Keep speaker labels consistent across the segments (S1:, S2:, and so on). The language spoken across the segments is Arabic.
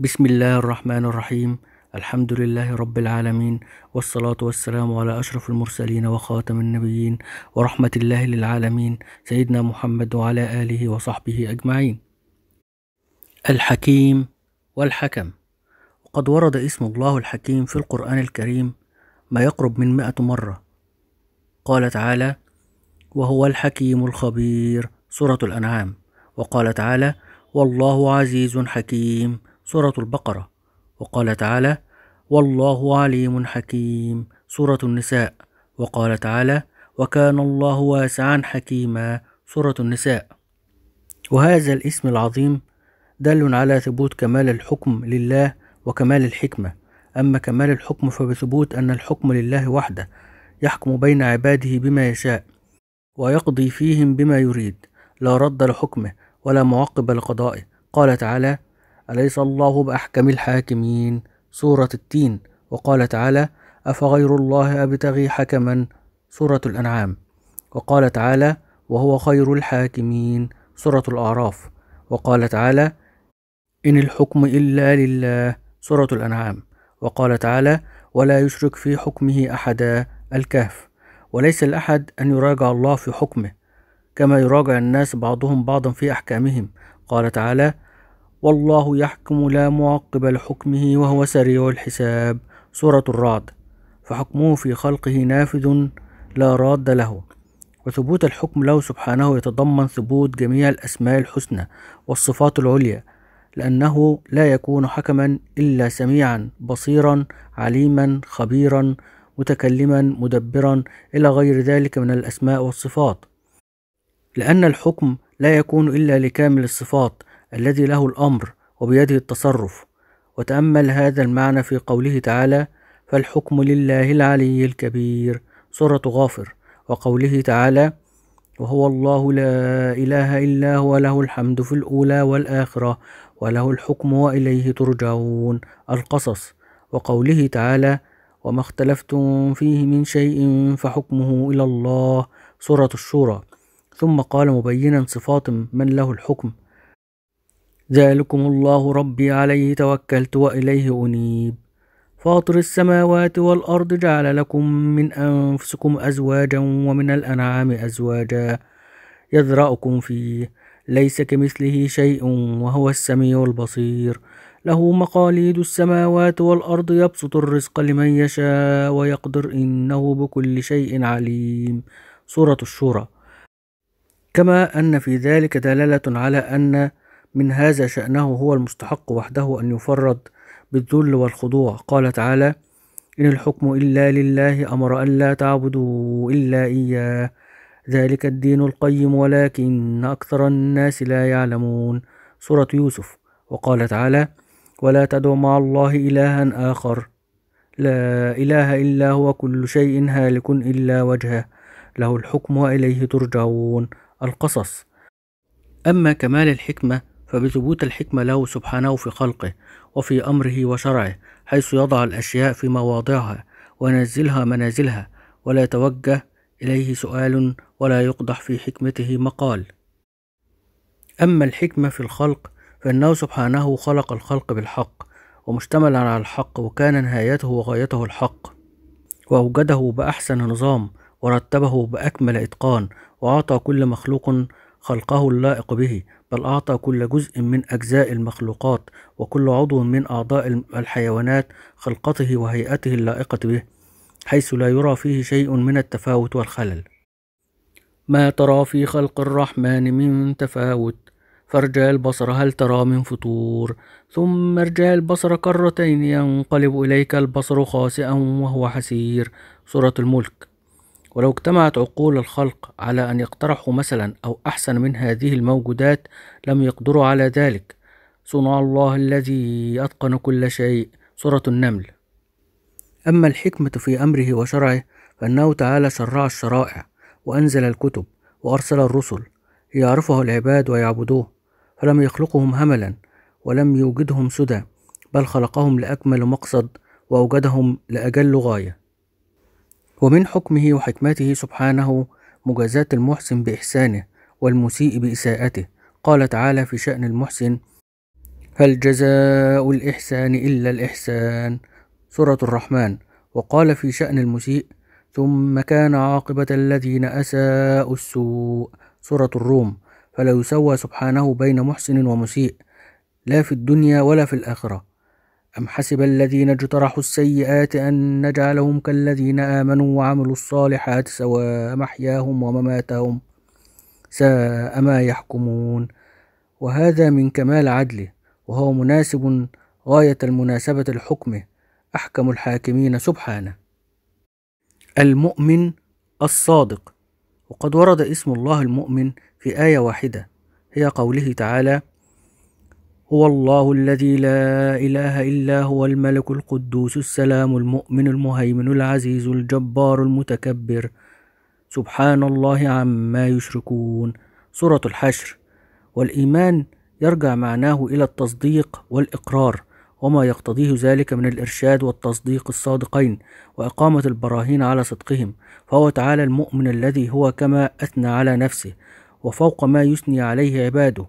S1: بسم الله الرحمن الرحيم الحمد لله رب العالمين والصلاة والسلام على أشرف المرسلين وخاتم النبيين ورحمة الله للعالمين سيدنا محمد وعلى آله وصحبه أجمعين الحكيم والحكم وقد ورد اسم الله الحكيم في القرآن الكريم ما يقرب من مائة مرة قال تعالى وهو الحكيم الخبير سورة الأنعام وقال تعالى والله عزيز حكيم سورة البقرة وقال تعالى والله عليم حكيم سورة النساء وقال تعالى وكان الله واسعا حكيما سورة النساء وهذا الاسم العظيم دل على ثبوت كمال الحكم لله وكمال الحكمة أما كمال الحكم فبثبوت أن الحكم لله وحده يحكم بين عباده بما يشاء ويقضي فيهم بما يريد لا رد لحكمه ولا معقب لقضائه قال تعالى أليس الله بأحكم الحاكمين سورة التين وقال تعالى أفغير الله أبتغي حكما سورة الأنعام وقال تعالى وهو خير الحاكمين سورة الأعراف وقال تعالى إن الحكم إلا لله سورة الأنعام وقال تعالى ولا يشرك في حكمه أحدا الكهف وليس الأحد أن يراجع الله في حكمه كما يراجع الناس بعضهم بعضا في أحكامهم قال تعالى والله يحكم لا معقب لحكمه وهو سريع الحساب سورة الرعد فحكمه في خلقه نافذ لا راد له وثبوت الحكم له سبحانه يتضمن ثبوت جميع الأسماء الحسنى والصفات العليا لأنه لا يكون حكما إلا سميعا بصيرا عليما خبيرا متكلما مدبرا إلى غير ذلك من الأسماء والصفات لأن الحكم لا يكون إلا لكامل الصفات الذي له الأمر وبيده التصرف وتأمل هذا المعنى في قوله تعالى فالحكم لله العلي الكبير سورة غافر وقوله تعالى وهو الله لا إله إلا هو له الحمد في الأولى والآخرة وله الحكم وإليه ترجعون القصص وقوله تعالى وما اختلفتم فيه من شيء فحكمه إلى الله سورة الشورى ثم قال مبينا صفات من له الحكم ذلكم الله ربي عليه توكلت وإليه أنيب فاطر السماوات والأرض جعل لكم من أنفسكم أزواجا ومن الأنعام أزواجا يذرأكم فيه ليس كمثله شيء وهو السميع البصير له مقاليد السماوات والأرض يبسط الرزق لمن يشاء ويقدر إنه بكل شيء عليم سورة الشورى كما أن في ذلك دلالة على أن من هذا شأنه هو المستحق وحده أن يفرد بالذل والخضوع قال تعالى إن الحكم إلا لله أمر ألا تعبدوا إلا إياه ذلك الدين القيم ولكن أكثر الناس لا يعلمون سورة يوسف وقال تعالى ولا تدع مع الله إلها آخر لا إله إلا هو كل شيء هالك إلا وجهه له الحكم وإليه ترجعون القصص أما كمال الحكمة فبثبوت الحكمة له سبحانه في خلقه وفي أمره وشرعه حيث يضع الأشياء في مواضعها وينزلها منازلها ولا يتوجه إليه سؤال ولا يقدح في حكمته مقال أما الحكمة في الخلق فإنه سبحانه خلق الخلق بالحق ومشتملا على الحق وكان نهايته وغايته الحق وأوجده بأحسن نظام ورتبه بأكمل إتقان وأعطى كل مخلوق خلقه اللائق به بل أعطى كل جزء من أجزاء المخلوقات وكل عضو من أعضاء الحيوانات خلقته وهيئته اللائقة به حيث لا يرى فيه شيء من التفاوت والخلل ما ترى في خلق الرحمن من تفاوت فارجع البصر هل ترى من فطور ثم ارجع البصر كرتين ينقلب إليك البصر خاسئا وهو حسير سورة الملك ولو اجتمعت عقول الخلق على أن يقترحوا مثلا أو أحسن من هذه الموجودات لم يقدروا على ذلك صنع الله الذي أتقن كل شيء سورة النمل أما الحكمة في أمره وشرعه فأنه تعالى شرع الشرائع وأنزل الكتب وأرسل الرسل ليعرفه العباد ويعبدوه فلم يخلقهم هملا ولم يوجدهم سدى بل خلقهم لأكمل مقصد وأوجدهم لأجل غاية ومن حكمه وحكمته سبحانه مجازاة المحسن بإحسانه والمسيء بإساءته قال تعالى في شأن المحسن هل جزاء الإحسان إلا الإحسان سورة الرحمن وقال في شأن المسيء ثم كان عاقبة الذين أساءوا السوء سورة الروم فلا يسوى سبحانه بين محسن ومسيء لا في الدنيا ولا في الآخرة أم حسب الذين اجترحوا السيئات أن نجعلهم كالذين آمنوا وعملوا الصالحات سواء محياهم ومماتهم ساء ما يحكمون وهذا من كمال عدله وهو مناسب غاية المناسبة لحكمه أحكم الحاكمين سبحانه المؤمن الصادق وقد ورد اسم الله المؤمن في آية واحدة هي قوله تعالى هو الله الذي لا إله إلا هو الملك القدوس السلام المؤمن المهيمن العزيز الجبار المتكبر سبحان الله عما يشركون سورة الحشر والإيمان يرجع معناه إلى التصديق والإقرار وما يقتضيه ذلك من الإرشاد والتصديق الصادقين وإقامة البراهين على صدقهم فهو تعالى المؤمن الذي هو كما أثنى على نفسه وفوق ما يثني عليه عباده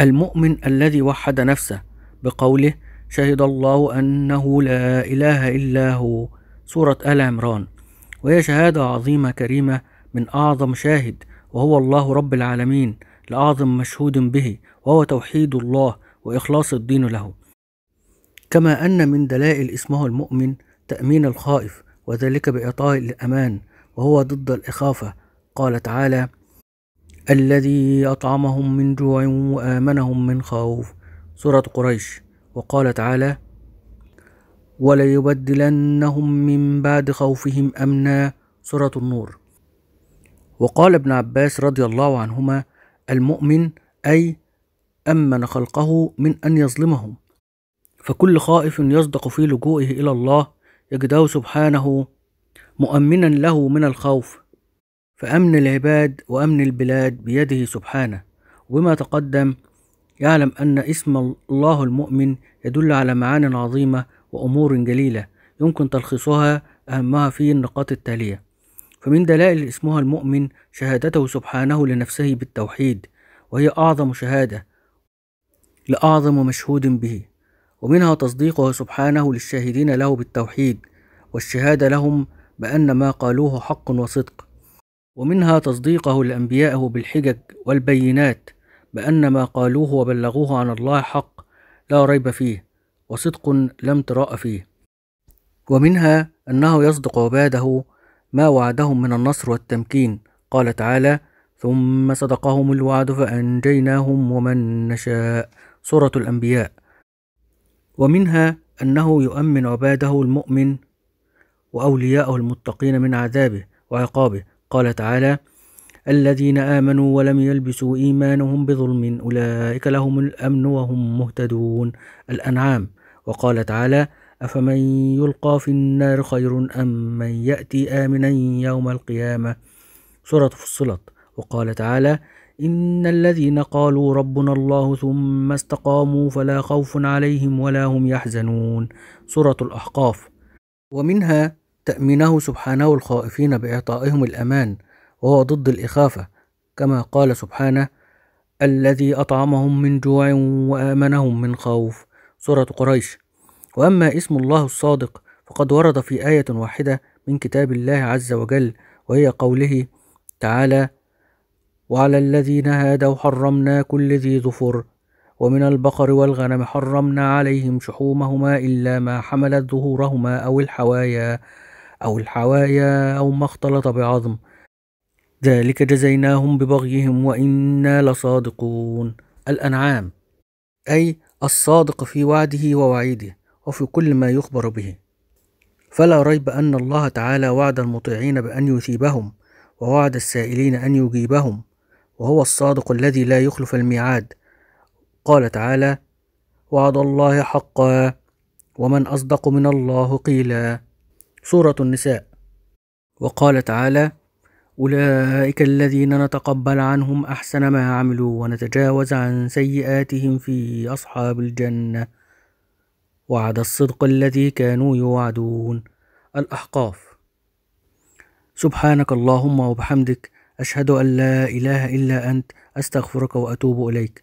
S1: المؤمن الذي وحد نفسه بقوله شهد الله أنه لا إله إلا هو سورة آل عمران وهي شهادة عظيمة كريمة من أعظم شاهد وهو الله رب العالمين لأعظم مشهود به وهو توحيد الله وإخلاص الدين له كما أن من دلائل اسمه المؤمن تأمين الخائف وذلك بإعطاء الأمان وهو ضد الإخافة قال تعالى الذي أطعمهم من جوع وآمنهم من خوف سورة قريش وقال تعالى وليبدلنهم من بعد خوفهم أمنا سورة النور وقال ابن عباس رضي الله عنهما المؤمن أي أمن خلقه من أن يظلمهم فكل خائف يصدق في لجوئه إلى الله يجده سبحانه مؤمنا له من الخوف فأمن العباد وأمن البلاد بيده سبحانه وما تقدم يعلم أن اسم الله المؤمن يدل على معان عظيمة وأمور جليلة يمكن تلخيصها أهمها في النقاط التالية فمن دلائل اسمها المؤمن شهادته سبحانه لنفسه بالتوحيد وهي أعظم شهادة لأعظم مشهود به ومنها تصديقه سبحانه للشاهدين له بالتوحيد والشهادة لهم بأن ما قالوه حق وصدق ومنها تصديقه لأنبيائه بالحجج والبينات بأن ما قالوه وبلغوه عن الله حق لا ريب فيه وصدق لم تراء فيه ومنها أنه يصدق عباده ما وعدهم من النصر والتمكين قال تعالى ثم صدقهم الوعد فأنجيناهم ومن نشاء سورة الأنبياء ومنها أنه يؤمن عباده المؤمن وأولياءه المتقين من عذابه وعقابه قال تعالى الذين آمنوا ولم يلبسوا إيمانهم بظلم أولئك لهم الأمن وهم مهتدون الأنعام وقال تعالى أفمن يلقى في النار خير أم من يأتي آمنا يوم القيامة سورة فصلت وقال تعالى إن الذين قالوا ربنا الله ثم استقاموا فلا خوف عليهم ولا هم يحزنون سورة الأحقاف ومنها تأمينه سبحانه الخائفين بإعطائهم الأمان وهو ضد الإخافة كما قال سبحانه الذي أطعمهم من جوع وآمنهم من خوف سورة قريش وأما اسم الله الصادق فقد ورد في آية واحدة من كتاب الله عز وجل وهي قوله تعالى وعلى الذين هادوا حرمنا كل ذي ظفر ومن البقر والغنم حرمنا عليهم شحومهما إلا ما حملت ظهورهما أو الحوايا أو الحوايا أو ما اختلط بعظم ذلك جزيناهم ببغيهم وإنا لصادقون الأنعام أي الصادق في وعده ووعيده وفي كل ما يخبر به فلا ريب أن الله تعالى وعد المطيعين بأن يثيبهم ووعد السائلين أن يجيبهم وهو الصادق الذي لا يخلف الميعاد قال تعالى وعد الله حقا ومن أصدق من الله قيلا سورة النساء وقال تعالى أولئك الذين نتقبل عنهم أحسن ما عملوا ونتجاوز عن سيئاتهم في أصحاب الجنة وعد الصدق الذي كانوا يوعدون الأحقاف سبحانك اللهم وبحمدك أشهد أن لا إله إلا أنت أستغفرك وأتوب إليك